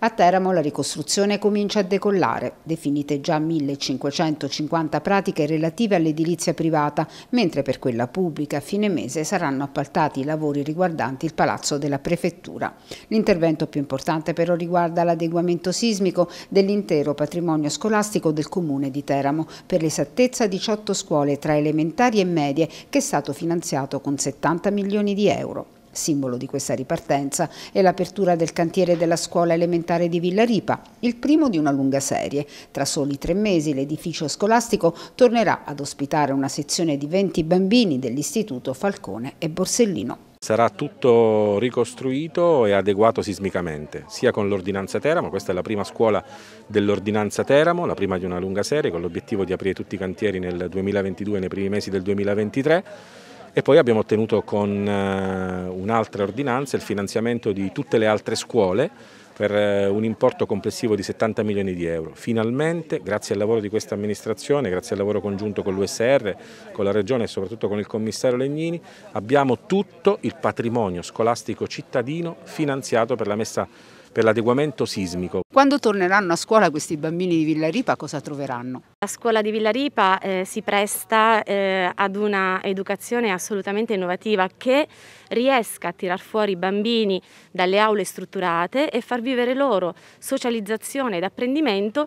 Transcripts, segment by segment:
A Teramo la ricostruzione comincia a decollare, definite già 1550 pratiche relative all'edilizia privata, mentre per quella pubblica a fine mese saranno appaltati i lavori riguardanti il palazzo della prefettura. L'intervento più importante però riguarda l'adeguamento sismico dell'intero patrimonio scolastico del comune di Teramo, per l'esattezza 18 scuole tra elementari e medie, che è stato finanziato con 70 milioni di euro simbolo di questa ripartenza, è l'apertura del cantiere della scuola elementare di Villa Ripa, il primo di una lunga serie. Tra soli tre mesi l'edificio scolastico tornerà ad ospitare una sezione di 20 bambini dell'istituto Falcone e Borsellino. Sarà tutto ricostruito e adeguato sismicamente, sia con l'ordinanza Teramo, questa è la prima scuola dell'ordinanza Teramo, la prima di una lunga serie, con l'obiettivo di aprire tutti i cantieri nel 2022 e nei primi mesi del 2023 e poi abbiamo ottenuto con eh, un'altra ordinanza il finanziamento di tutte le altre scuole per eh, un importo complessivo di 70 milioni di euro. Finalmente, grazie al lavoro di questa amministrazione, grazie al lavoro congiunto con l'USR, con la Regione e soprattutto con il commissario Legnini, abbiamo tutto il patrimonio scolastico cittadino finanziato per l'adeguamento sismico. Quando torneranno a scuola questi bambini di Villaripa cosa troveranno? La scuola di Villaripa eh, si presta eh, ad una educazione assolutamente innovativa che riesca a tirar fuori i bambini dalle aule strutturate e far vivere loro socializzazione ed apprendimento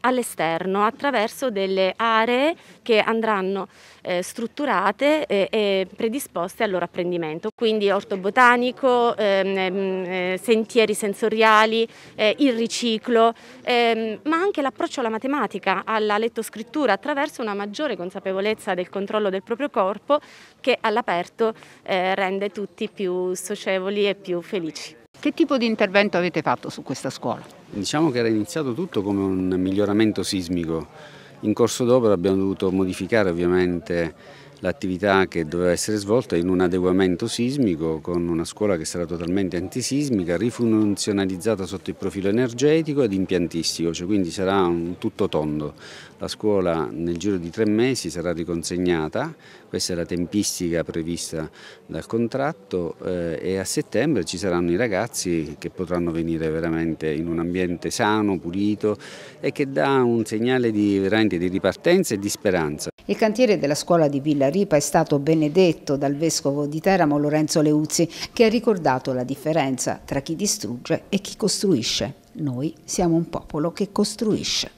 all'esterno attraverso delle aree che andranno eh, strutturate e, eh, e, predisposte al loro apprendimento. Quindi orto botanico, ehm, ehm, eh, sentieri sensoriali, eh, il riciclo, ehm, ma anche l'approccio alla matematica, alla lettoscrittura, attraverso una maggiore consapevolezza del controllo del proprio corpo che all'aperto eh, rende tutti più socievoli e più felici. Che tipo di intervento avete fatto su questa scuola? Diciamo che era iniziato tutto come un miglioramento sismico. In corso d'opera abbiamo dovuto modificare ovviamente l'attività che doveva essere svolta in un adeguamento sismico con una scuola che sarà totalmente antisismica, rifunzionalizzata sotto il profilo energetico ed impiantistico, cioè quindi sarà un tutto tondo. La scuola nel giro di tre mesi sarà riconsegnata, questa è la tempistica prevista dal contratto eh, e a settembre ci saranno i ragazzi che potranno venire veramente in un ambiente sano, pulito e che dà un segnale di, di ripartenza e di speranza. Il cantiere della scuola di Villa della Ripa è stato benedetto dal vescovo di Teramo Lorenzo Leuzzi che ha ricordato la differenza tra chi distrugge e chi costruisce. Noi siamo un popolo che costruisce.